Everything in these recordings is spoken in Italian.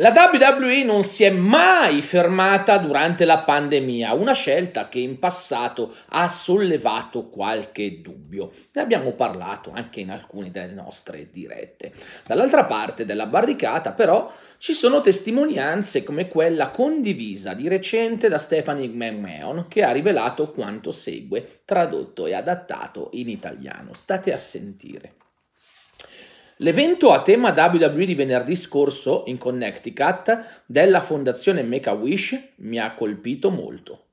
La WWE non si è mai fermata durante la pandemia, una scelta che in passato ha sollevato qualche dubbio. Ne abbiamo parlato anche in alcune delle nostre dirette. Dall'altra parte della barricata, però, ci sono testimonianze come quella condivisa di recente da Stephanie McMahon, che ha rivelato quanto segue, tradotto e adattato in italiano. State a sentire. L'evento a tema WWE di venerdì scorso in Connecticut della fondazione Make-A-Wish mi ha colpito molto.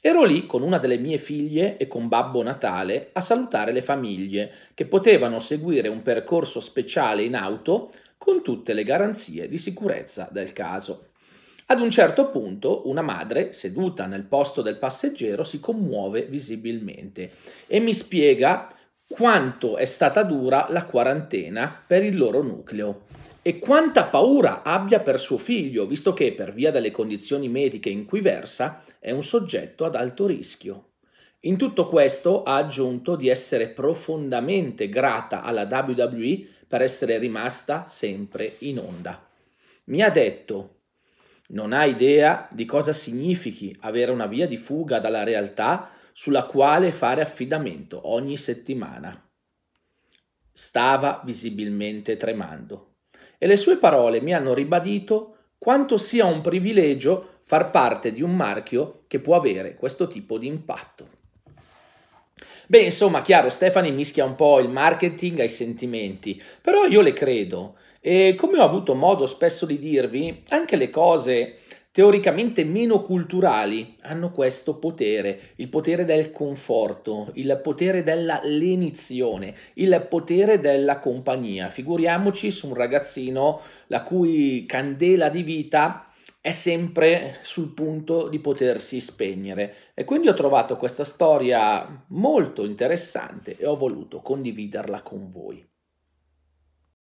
Ero lì con una delle mie figlie e con Babbo Natale a salutare le famiglie che potevano seguire un percorso speciale in auto con tutte le garanzie di sicurezza del caso. Ad un certo punto una madre, seduta nel posto del passeggero, si commuove visibilmente e mi spiega quanto è stata dura la quarantena per il loro nucleo e quanta paura abbia per suo figlio, visto che per via delle condizioni mediche in cui versa è un soggetto ad alto rischio. In tutto questo ha aggiunto di essere profondamente grata alla WWE per essere rimasta sempre in onda. Mi ha detto non ha idea di cosa significhi avere una via di fuga dalla realtà sulla quale fare affidamento ogni settimana. Stava visibilmente tremando e le sue parole mi hanno ribadito quanto sia un privilegio far parte di un marchio che può avere questo tipo di impatto. Beh, insomma, chiaro, Stefani mischia un po' il marketing ai sentimenti, però io le credo. E come ho avuto modo spesso di dirvi, anche le cose teoricamente meno culturali hanno questo potere, il potere del conforto, il potere della lenizione, il potere della compagnia. Figuriamoci su un ragazzino la cui candela di vita è sempre sul punto di potersi spegnere e quindi ho trovato questa storia molto interessante e ho voluto condividerla con voi.